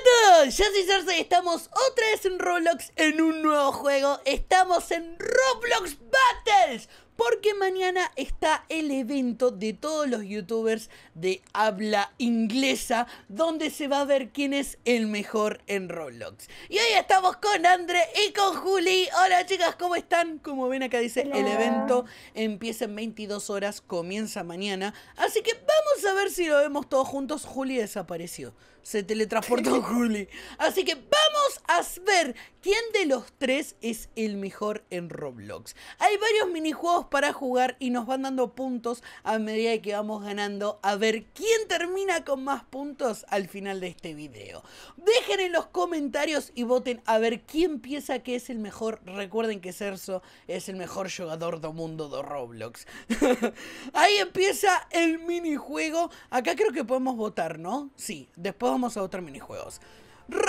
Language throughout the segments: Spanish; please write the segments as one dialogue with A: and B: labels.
A: Hola a todos, yo soy estamos otra vez en Roblox en un nuevo juego. Estamos en Roblox Battles, porque mañana está el evento de todos los youtubers de habla inglesa, donde se va a ver quién es el mejor en Roblox. Y hoy estamos con Andre y con Juli. Hola chicas, ¿cómo están? Como ven acá dice, el evento empieza en 22 horas, comienza mañana. Así que vamos a ver si lo vemos todos juntos. Juli desapareció, se teletransportó Juli. Así que vamos a ver ¿Quién de los tres es el mejor en Roblox? Hay varios minijuegos para jugar y nos van dando puntos a medida que vamos ganando. A ver quién termina con más puntos al final de este video. Dejen en los comentarios y voten a ver quién piensa que es el mejor. Recuerden que Cerso es el mejor jugador del mundo de Roblox. Ahí empieza el minijuego. Acá creo que podemos votar, ¿no? Sí, después vamos a otros minijuegos.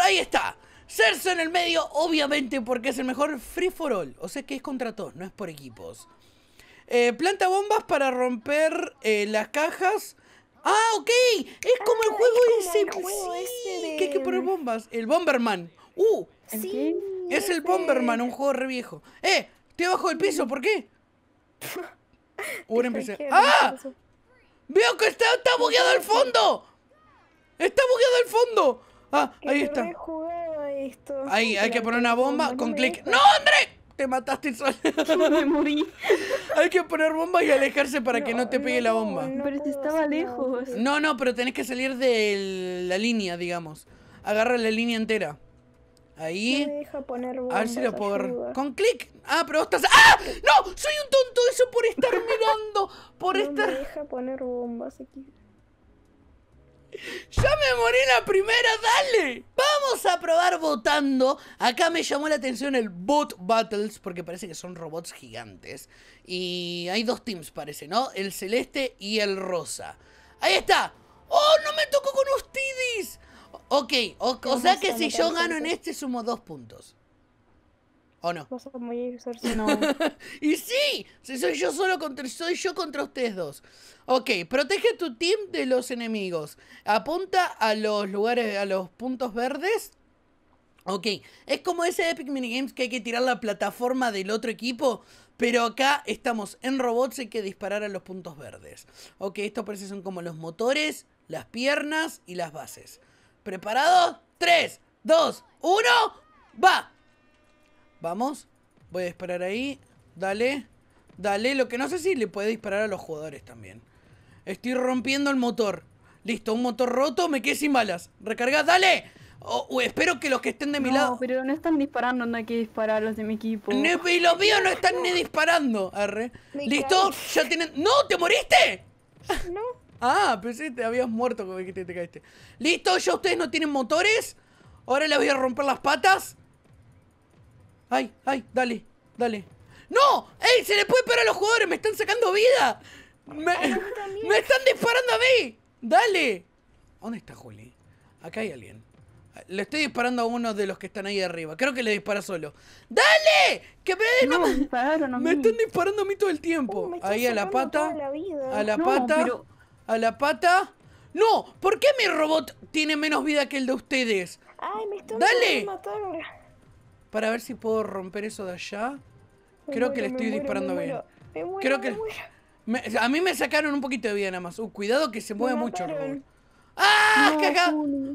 A: ¡Ahí está! Cerso en el medio, obviamente, porque es el mejor free for all. O sea que es contra todos, no es por equipos. Eh, planta bombas para romper eh, las cajas. ¡Ah, ok! Es ah, como el juego, ese, hay que poner bombas. El Bomberman. ¡Uh! es el Bomberman, un juego re viejo. ¡Eh! Estoy bajo del piso, ¿por qué? Ahora empecé. ¡Ah! ¡Veo que está, está bugueado al fondo! ¡Está bugueado al fondo! ¡Ah! Ahí está.
B: Ahí, hay que poner una bomba con clic. ¡No,
A: André! Te mataste solo. me morí. hay que poner bomba y alejarse para que no te pegue la bomba.
B: pero si estaba lejos. No,
A: no, pero tenés que salir de la línea, digamos. Agarra la línea entera. Ahí.
B: deja poner bombas,
A: Con clic. Ah, pero estás. ¡Ah! ¡No! ¡Soy un tonto! Eso por estar mirando. Por estar.
B: deja poner bombas aquí.
A: ¡Ya me morí la primera! ¡Dale! Vamos a probar votando. Acá me llamó la atención el Bot Battles, porque parece que son robots gigantes. Y hay dos teams, parece, ¿no? El celeste y el rosa. ¡Ahí está! ¡Oh, no me tocó con ustedes. Ok, o sea que si yo gano en este sumo dos puntos. ¿O no? muy y sí, si soy yo solo contra, soy yo contra ustedes dos. Ok, protege tu team de los enemigos. Apunta a los lugares, a los puntos verdes. Ok, es como ese Epic Minigames que hay que tirar la plataforma del otro equipo, pero acá estamos en robots y hay que disparar a los puntos verdes. Ok, estos parece son como los motores, las piernas y las bases. ¿Preparados? 3, 2, 1, ¡va! Vamos. Voy a disparar ahí. Dale. Dale. Lo que no sé si le puede disparar a los jugadores también. Estoy rompiendo el motor. Listo, un motor roto, me quedé sin balas. Recarga, dale. espero que los que estén de mi lado. No,
B: pero no están disparando, no hay que disparar los de mi equipo. y los míos
A: no están ni disparando. Arre. ¿Listo? Ya tienen. ¡No! ¿Te moriste? No. Ah, pensé que te habías muerto cuando te caíste. ¿Listo? Ya ustedes no tienen motores. Ahora les voy a romper las patas. ¡Ay! ¡Ay! ¡Dale! ¡Dale! ¡No! ¡Ey! ¡Se le puede parar a los jugadores! ¡Me están sacando vida! ¡Me, están disparando a mí! ¡Dale! ¿Dónde está Juli? Acá hay alguien. Le estoy disparando a uno de los que están ahí arriba. Creo que le dispara solo. ¡Dale! ¡Que me me, están disparando a mí todo el tiempo. ahí a la pata.
B: a la pata.
A: A la pata. ¡No! ¿Por qué mi robot tiene menos vida que el de ustedes?
B: ¡Ay, me están ¡Dale!
A: para ver si puedo romper eso de allá.
B: Creo que le estoy disparando bien.
A: Creo que... a mí me sacaron un poquito de vida nada más. Uh, cuidado que se mueve mucho, robot. ¡Ah!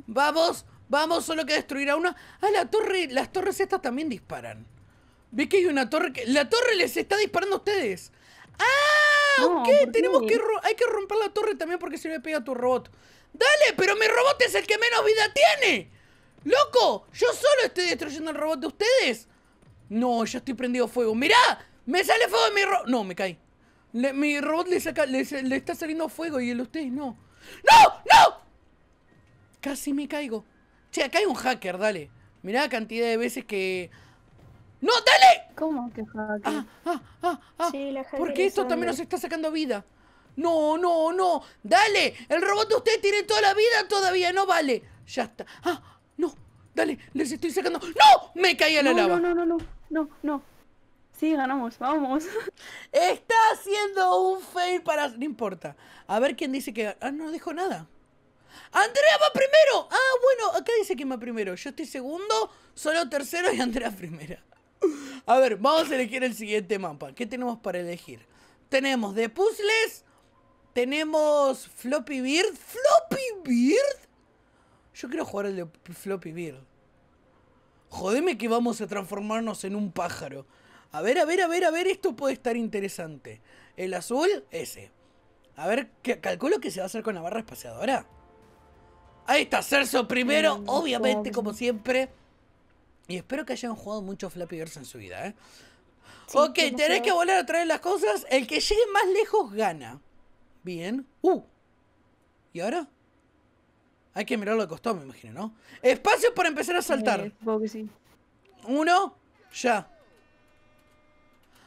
A: Vamos, vamos, solo que destruir a una. Ah, la torre, las torres estas también disparan. vi que hay una torre que. La torre les está disparando a ustedes. ¡Ah! ¿qué? tenemos que hay que romper la torre también porque se le pega a tu robot. Dale, pero mi robot es el que menos vida tiene. ¡Loco! ¿Yo solo estoy destruyendo el robot de ustedes? No, yo estoy prendido fuego. ¡Mirá! ¡Me sale fuego en mi robot! No, me caí. mi robot le, está saliendo fuego y el de ustedes no. ¡No! ¡No! Casi me caigo. Che, acá hay un hacker, dale. Mirá la cantidad de veces que... ¡No, dale! ¿Cómo que hacker? Ah, ah,
B: ah, ah. Porque esto también nos
A: está sacando vida. No, no, no. Dale. El robot de ustedes tiene toda la vida todavía. No vale. Ya está. Ah, no. Dale, les estoy sacando. ¡No! Me caí a la lava.
B: No, no, no, no, no, no.
A: Sí, ganamos, vamos. Está haciendo un fail para. No importa. A ver quién dice que. Ah, no dijo nada. ¡Andrea va primero! Ah, bueno, acá dice quién va primero. Yo estoy segundo, solo tercero y Andrea primera. A ver, vamos a elegir el siguiente mapa. ¿Qué tenemos para elegir? Tenemos de puzzles. Tenemos Floppy beard. ¿Floppy beard? Yo quiero jugar el de Floppy Bird. Jodeme que vamos a transformarnos en un pájaro. A ver, a ver, a ver, a ver, esto puede estar interesante. El azul, ese. A ver, ¿qué calculo que se va a hacer con la barra espaciadora. Ahí está, hacerse primero, mm, obviamente, como siempre. Y espero que hayan jugado mucho Flappy Birds en su vida, ¿eh?
B: ok, tenés que, volver
A: volar a traer las cosas. El que llegue más lejos gana. Bien. Uh. ¿Y ahora? Hay que mirarlo de costado, me imagino, ¿no? Espacio para empezar a eh, saltar. sí. Uno, ya.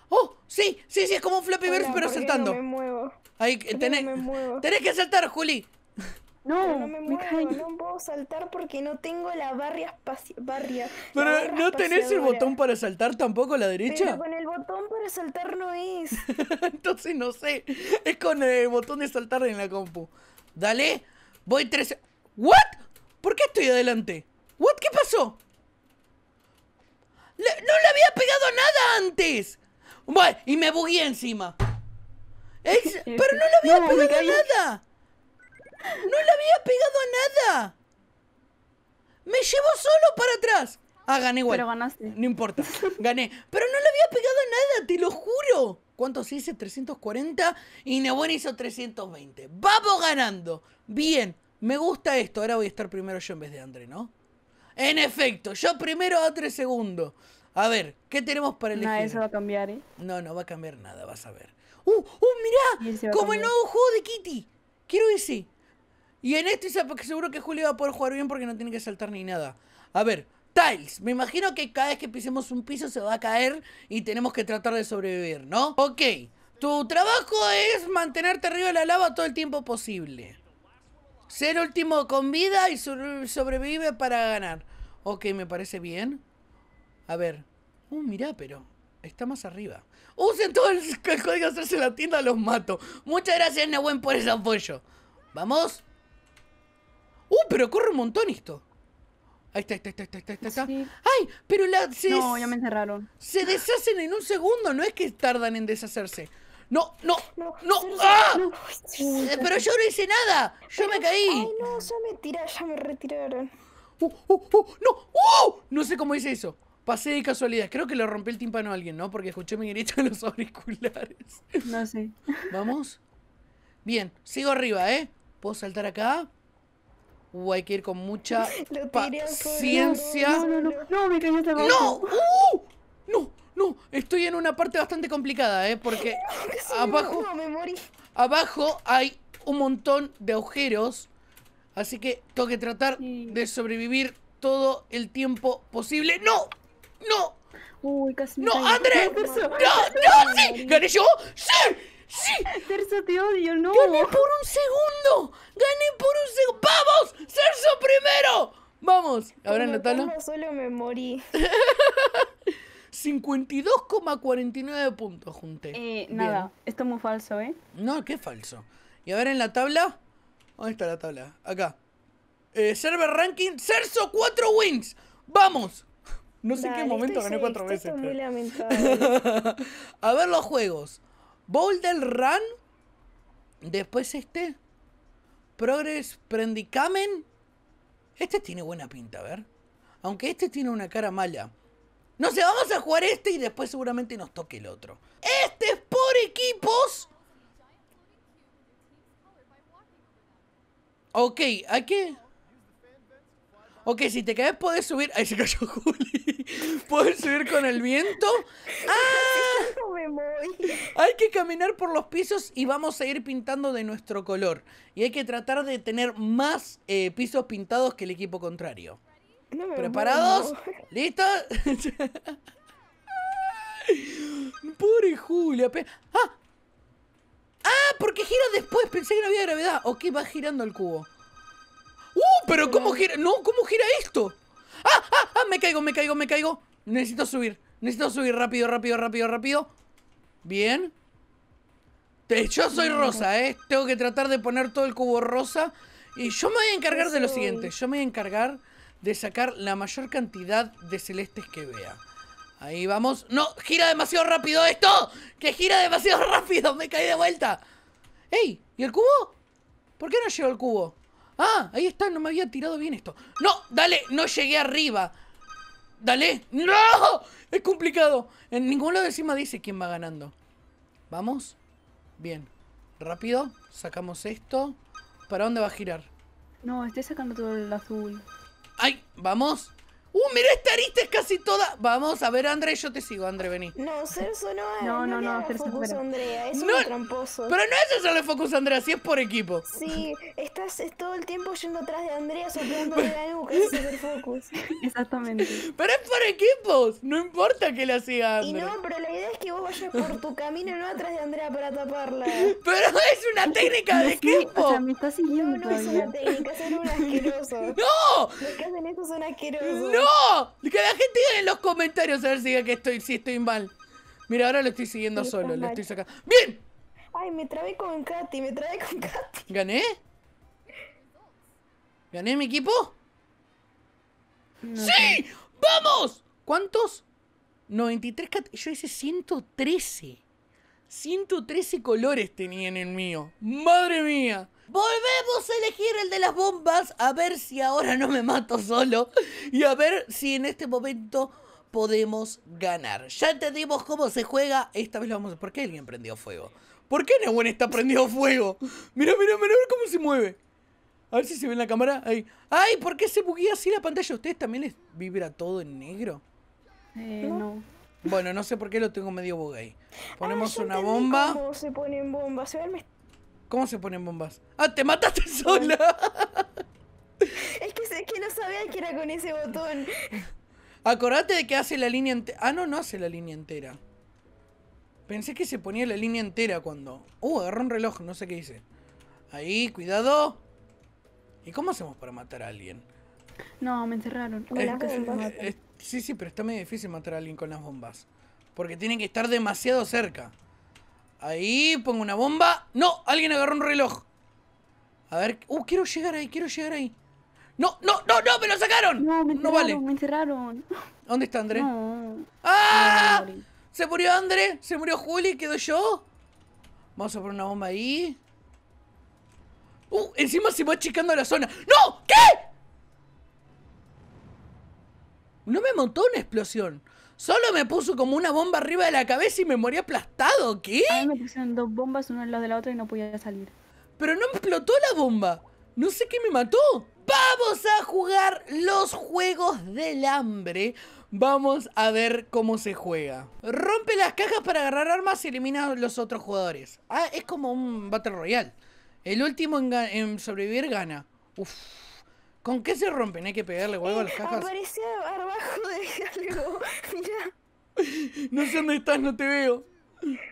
A: ¡Oh! Sí, sí, sí, es como un Flappy Bird, pero saltando. No me muevo? Ahí, tenés,
B: tenés que saltar, Juli. No, no me, muevo, no puedo saltar porque no tengo la barra espacial. Pero no tenés el botón
A: para saltar tampoco a la derecha. Pero con
B: el botón para saltar no es. Entonces no sé.
A: Es con el botón de saltar en la compu. Dale, voy tres. ¿What? ¿Por qué estoy adelante? ¿What? ¿Qué pasó? no le había pegado nada antes. Bueno, y me bugué encima. pero no
B: le había pegado
A: nada. No le había pegado nada. Me llevo solo para atrás. Ah, gané igual. Pero ganaste. No importa. Gané. Pero no le había pegado nada, te lo juro. ¿Cuántos hice? 340. Y Nebuen hizo 320. Vamos ganando. Bien me gusta esto, ahora voy a estar primero yo en vez de André, ¿no? En efecto, yo primero, André segundo. A ver, ¿qué tenemos para elegir? Nada, eso va a cambiar, ¿eh? No, no va a cambiar nada, vas a ver. ¡Uh! ¡Uh, mirá! Como el nuevo juego de Kitty. Quiero decir. Y en este seguro que Julio va a poder jugar bien porque no tiene que saltar ni nada. A ver, tiles. Me imagino que cada vez que pisemos un piso se va a caer y tenemos que tratar de sobrevivir, ¿no? Ok. Tu trabajo es mantenerte arriba de la lava todo el tiempo posible. Ser último con vida y sobrevive para ganar. Ok, me parece bien. A ver. Uh, mirá, pero está más arriba. Usen todo el código hacerse la tienda, los mato. Muchas gracias, Nahuen, por ese apoyo. Vamos. Uh, pero corre un montón esto. Ahí está, ahí está, está, está, está. ¡Ay! Pero la. no, ya me encerraron. Se deshacen en un segundo, no es que tardan en deshacerse. No, no, no, no. ¡Ah! Eh, pero yo no hice nada. Yo me caí. Ay,
B: no, ya me ya me retiraron. Uh, uh,
A: uh, no, uh, no sé cómo hice eso. Pasé de casualidad. Creo que le rompí el tímpano a alguien, ¿no? Porque escuché mi grito en los auriculares. No sé. Vamos. Bien, sigo arriba, ¿eh? ¿Puedo saltar acá? Uh, hay que ir con mucha paciencia. No, no, no, no, me cayó esta ¡No! ¡Uh! ¡No! No, estoy en una parte bastante complicada, ¿eh? Porque abajo, abajo hay un montón de agujeros. Así que tengo que tratar de sobrevivir todo el tiempo posible. ¡No! ¡No! Uy, casi ¡No, André! ¡No, no, no! ¡Sí! ¡Gané yo! ¡Sí! ¡Sí! Cerso, te odio, no. ¡Gané por un segundo! ¡Gané por un segundo! ¡Vamos! Cerzo primero! ¡Vamos! Ahora, Natalia.
B: solo me morí. 52,49
A: puntos junté. Eh, nada, esto es muy falso, ¿eh? No, qué falso. Y a ver en la tabla. ¿Dónde está la tabla? Acá. Eh, server ranking, Cerso 4 wins. ¡Vamos! No sé qué momento gané 4 veces. a ver los juegos. Boulder Run. Después este. Progress Prendicamen. Este tiene buena pinta, a ver. Aunque este tiene una cara mala. No sé, vamos a jugar este y después seguramente nos toque el otro. Este es por equipos. Ok, hay que... Ok, si te caes puedes subir... Ahí se cayó Juli. Puedes subir con el viento. ¡Ah! Hay que caminar por los pisos y vamos a ir pintando de nuestro color. Y hay que tratar de tener más eh, pisos pintados que el equipo contrario.
B: ¿Preparados?
A: ¿Listos? Pobre Julia. ¡Ah! ¡Ah! Porque gira después. Pensé que no había gravedad. Ok, va girando el cubo? ¡Uh! ¿Pero cómo gira? No, ¿cómo gira esto? ¡Ah! ¡Ah! ¡Ah! Me caigo, me caigo, me caigo. Necesito subir. Necesito subir rápido, rápido, rápido, rápido. Bien. Yo soy rosa, ¿eh? Tengo que tratar de poner todo el cubo rosa. Y yo me voy a encargar de lo siguiente. Yo me voy a encargar de sacar la mayor cantidad de celestes que vea. Ahí vamos. ¡No! ¡Gira demasiado rápido esto! ¡Que gira demasiado rápido! ¡Me caí de vuelta! ¡Ey! ¿Y el cubo? ¿Por qué no llegó el cubo? ¡Ah! Ahí está, no me había tirado bien esto. ¡No! ¡Dale! ¡No llegué arriba! ¡Dale! ¡No! Es complicado. En ningún lado encima dice quién va ganando. ¿Vamos? Bien. Rápido. Sacamos esto. ¿Para dónde va a girar? No, estoy sacando todo el azul. ¡Ay! ¡Vamos! ¡Uh, mira esta arista es casi toda! Vamos a ver, André, yo te sigo, André, vení.
B: No, Cerso no es. Eh, no, no, no, no Cerso focus Andrea, eh, es un tramposo. Pero no es eso el
A: focus Andrea, si es por equipo.
B: Sí, estás es todo el tiempo yendo atrás de Andrea soplándole la que es super focus. Exactamente. Pero es
A: por equipos,
B: no importa que la siga Andrea. Y no, pero la idea es que vos vayas por tu camino no atrás de Andrea para taparla. Pero es una técnica de equipo. O sea, me está siguiendo No, no es una técnica, son un asqueroso. ¡No! Los que hacen eso son asquerosos. ¡No! ¡No!
A: Que la gente diga en los comentarios a ver si que estoy, si estoy mal. Mira, ahora lo estoy siguiendo solo, lo estoy sacando.
B: ¡Bien! Ay, me trabé con Katy, me trabé con Katy.
A: ¿Gané? ¿Gané mi equipo? ¡Sí! ¡Vamos! ¿Cuántos? 93 Yo hice 113. 113 colores tenían el mío. ¡Madre mía! Volvemos a elegir el de las bombas, a ver si ahora no me mato solo y a ver si en este momento podemos ganar. Ya entendimos cómo se juega, esta vez lo vamos a... ¿Por qué alguien prendió fuego? ¿Por qué Nehuen está prendido fuego? Mira, mira, mira, cómo se mueve. A ver si se ve en la cámara. ¡Ay! ¿Por qué se buguea así la pantalla? ustedes también les vibra todo en negro?
B: Eh, no.
A: Bueno, no sé por qué lo tengo medio bug Ponemos una bomba.
B: ¿Cómo se ponen bombas?
A: ¿Cómo se ponen bombas? ¡Ah, te mataste sola!
B: es, que, es que no sabía que era con ese
A: botón. Acordate de que hace la línea entera. Ah, no, no hace la línea entera. Pensé que se ponía la línea entera cuando. Uh, agarró un reloj, no sé qué hice. Ahí, cuidado. ¿Y cómo hacemos para matar a alguien?
B: No, me encerraron.
A: Sí, sí, pero está medio difícil matar a alguien con las bombas. Porque tienen que estar demasiado cerca. Ahí pongo una bomba. ¡No! Alguien agarró un reloj. A ver. ¡Uh! Quiero llegar ahí, quiero llegar ahí. ¡No, no, no, no! ¡Me lo sacaron! No, me vale. me
B: encerraron.
A: ¿Dónde está André? ¡Ah! se murió André, se murió Juli, quedo yo. Vamos a poner una bomba ahí. ¡Uh! Encima se va achicando la zona. ¡No! ¿Qué? No me montó una explosión. Solo me puso como una bomba arriba de la cabeza y me morí aplastado.
B: ¿Qué? A mí me pusieron dos bombas uno en los de la otra y no podía salir.
A: Pero no me explotó la bomba. No sé qué me mató. Vamos a jugar los juegos del hambre. Vamos a ver cómo se juega. Rompe las cajas para agarrar armas y elimina a los otros jugadores. Ah, es como un Battle Royale. El último en, sobrevivir gana. Uf. ¿Con qué se rompen? Hay que pegarle huevo al a las eh, cajas. No sé dónde estás, no te
B: veo.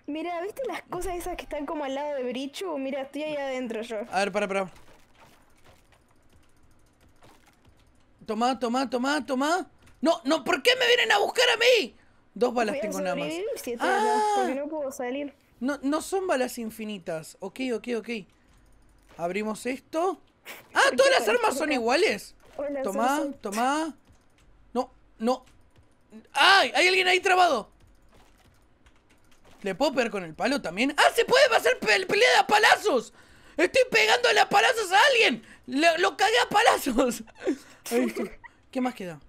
B: Mira, ¿viste las cosas esas que están como al lado de Brichu? Mira, estoy ahí adentro yo.
A: A ver, para, para.
B: Tomá, tomá,
A: tomá, tomá. No, no, ¿por qué me vienen a buscar a mí? Dos balas tengo nada más. Ah. no No, son balas infinitas. Ok, ok, ok. Abrimos esto.
B: ¡Ah! ¿Todas las armas son
A: iguales? toma tomá, tomá. No, no, ¡Ay! ¡Hay alguien ahí trabado! ¿Le puedo pegar con el palo también? ¡Ah! ¡Se puede pasar pelea de a palazos! ¡Estoy pegando a palazos a alguien! ¡Lo, lo cagué a palazos! ¿Qué más queda?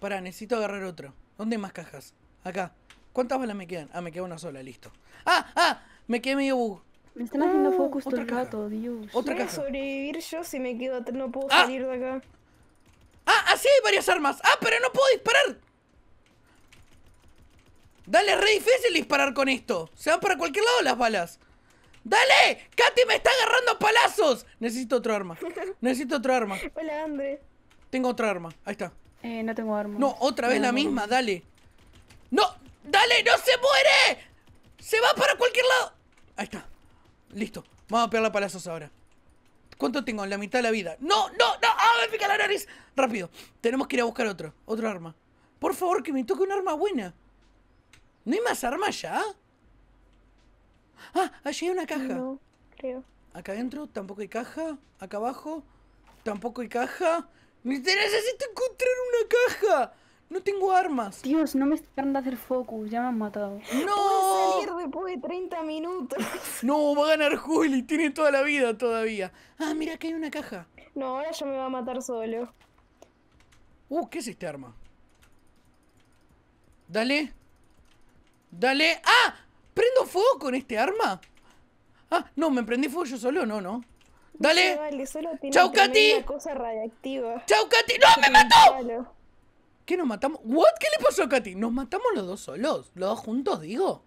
A: Para, necesito agarrar otro ¿Dónde hay más cajas? Acá. ¿Cuántas balas me quedan? Ah, me queda una sola, listo.
B: ¡Ah! ¡Ah! Me quedé medio bug. Me están haciendo ah, focus todo Dios. Otra sobrevivir yo si me quedo... No puedo ah. salir de acá. ¡Ah! ¡Ah, sí hay varias armas! ¡Ah, pero no puedo disparar! Dale, es re difícil
A: disparar con esto. Se van para cualquier lado las balas. ¡Dale! ¡Katy me está agarrando palazos! Necesito otro arma.
B: Necesito otro arma.
A: Tengo otra arma. Ahí está. Eh, no tengo arma. No, otra vez la misma. Dale. ¡No!
B: ¡Dale! ¡No se muere!
A: ¡Se va para cualquier lado! Ahí está. Listo. Vamos a pegarle palazos ahora. ¿Cuánto tengo? La mitad de la vida. ¡No! ¡No! ¡No! ¡Ah! ¡Me pica la nariz! Rápido. Tenemos que ir a buscar otro. Otro arma. Por favor, que me toque un arma buena. ¿No hay más armas ya? Ah, allí ah, hay una caja. No, creo. Acá adentro tampoco hay caja. Acá abajo tampoco hay caja. Necesito encontrar
B: una caja. No tengo armas. Dios, no me están de hacer focus. Ya me han matado. ¡No! salir después de 30 minutos. No, va
A: a ganar Juli. Tiene toda la vida todavía.
B: Ah, mira, que hay una caja. No, ahora ya me va a matar solo. Uh,
A: ¿qué es este arma? Dale. Dale. ¡Ah! ¿Prendo fuego con este arma? Ah, no, me prendí fuego yo solo, no, no. Dale.
B: solo tiene Chau, Katy. Chau,
A: Katy. ¡No, me mató! ¿Qué nos matamos? ¿What? ¿Qué le pasó a Katy? ¿Nos matamos los dos solos? ¿Los dos juntos, digo?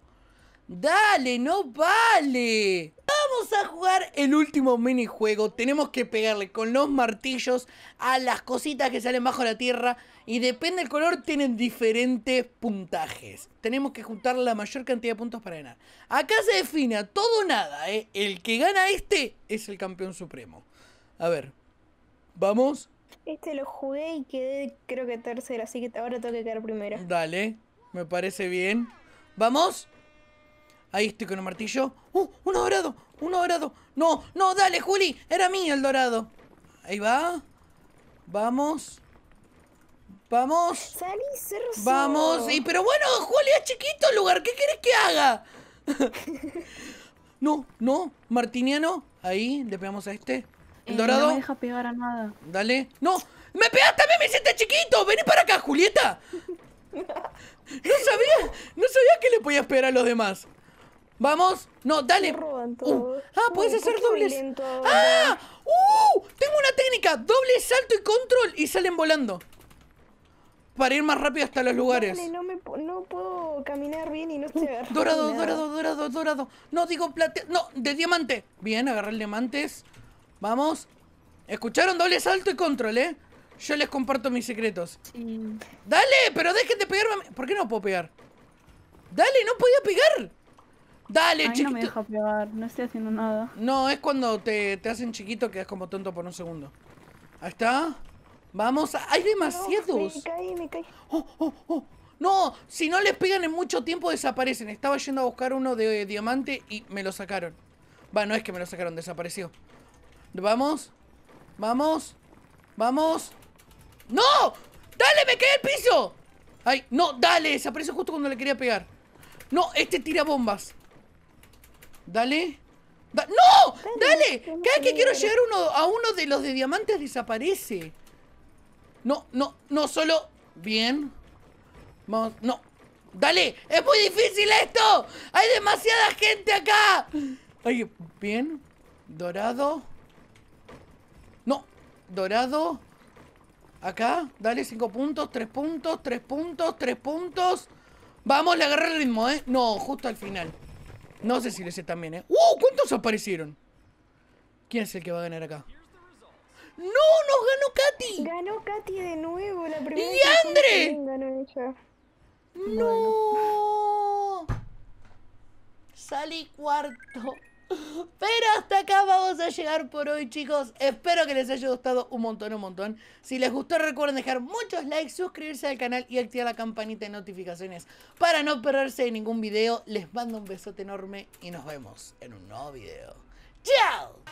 A: Dale, no vale. Vamos a jugar el último minijuego. Tenemos que pegarle con los martillos a las cositas que salen bajo la tierra. Y depende del color, tienen diferentes puntajes. Tenemos que juntar la mayor cantidad de puntos para ganar. Acá se define todo o nada, ¿eh? El que gana este es el campeón
B: supremo. A ver, vamos. Este lo jugué y quedé, creo que tercero, así que ahora tengo que quedar primero. Dale, me parece bien. ¡Vamos!
A: Ahí estoy con el martillo. ¡Uh! ¡Uno
B: dorado! ¡Uno dorado! ¡No! ¡No! ¡Dale, Juli!
A: ¡Era mío el dorado! Ahí va. Vamos. Vamos.
B: Salí, Vamos. Y pero bueno, Juli, es chiquito
A: el lugar. ¿Qué quieres que haga? no, no. Martiniano. Ahí, le pegamos a este. Eh,
B: el dorado. No me deja pegar a nada.
A: Dale. ¡No! ¡Me pegaste también, mí! ¡Me hiciste chiquito! ¡Vení para acá, Julieta! No sabía, no sabía que le podías pegar a los demás. Vamos. No, dale.
B: Uh. Ah, puedes hacer dobles.
A: ¡Ah! ¡Uh! Tengo una técnica. Doble salto y control y salen volando. Para ir más rápido hasta los lugares.
B: no, puedo caminar bien y no uh, estoy Dorado, dorado, dorado,
A: dorado. No, digo plata. No, de diamante. Bien, agarrar diamantes. Vamos. ¿Escucharon? Doble salto y control, ¿eh? Yo les comparto mis secretos.
B: Dale,
A: pero dejen de pegarme. ¿Por qué no puedo pegar? Dale, no podía pegar. Dale, chiquito.
B: No estoy haciendo nada.
A: No, es cuando te, te hacen chiquito que es como tonto por un segundo. Ahí está. Vamos, hay demasiados.
B: No, oh, oh,
A: oh. No, si no les pegan en mucho tiempo desaparecen. Estaba yendo a buscar uno de diamante y me lo sacaron. Va, no es que me lo sacaron, desapareció. Vamos, vamos, vamos. ¡No! ¡Dale, me caí el piso! Ay, no, dale, desapareció justo cuando le quería pegar. No, este tira bombas. Dale. ¡No! ¡Dale! Cada vez que quiero llegar uno, a uno de los de diamantes desaparece. No, no, no solo. Bien. Vamos, no. ¡Dale! ¡Es muy difícil esto! ¡Hay demasiada gente acá! bien. Dorado. No. Dorado. Acá. Dale, cinco puntos, Tres puntos, tres puntos, tres puntos. Vamos, le agarré el ritmo, ¿eh? No, justo al final. No sé si lo sé también, ¿eh? ¡Uh! ¿Cuántos aparecieron? ¿Quién es el que va a ganar acá?
B: ¡No! ¡Nos ganó Katy! Ganó Katy de nuevo la primera ¡Y Andre! ¡No!
A: Salí cuarto. Pero hasta acá vamos a llegar por hoy, chicos. Espero que les haya gustado un montón, un montón. Si les gustó, recuerden dejar muchos likes, suscribirse al canal y activar la campanita de notificaciones para no perderse ningún video. Les mando un besote enorme y nos vemos en un nuevo video. ¡Chao!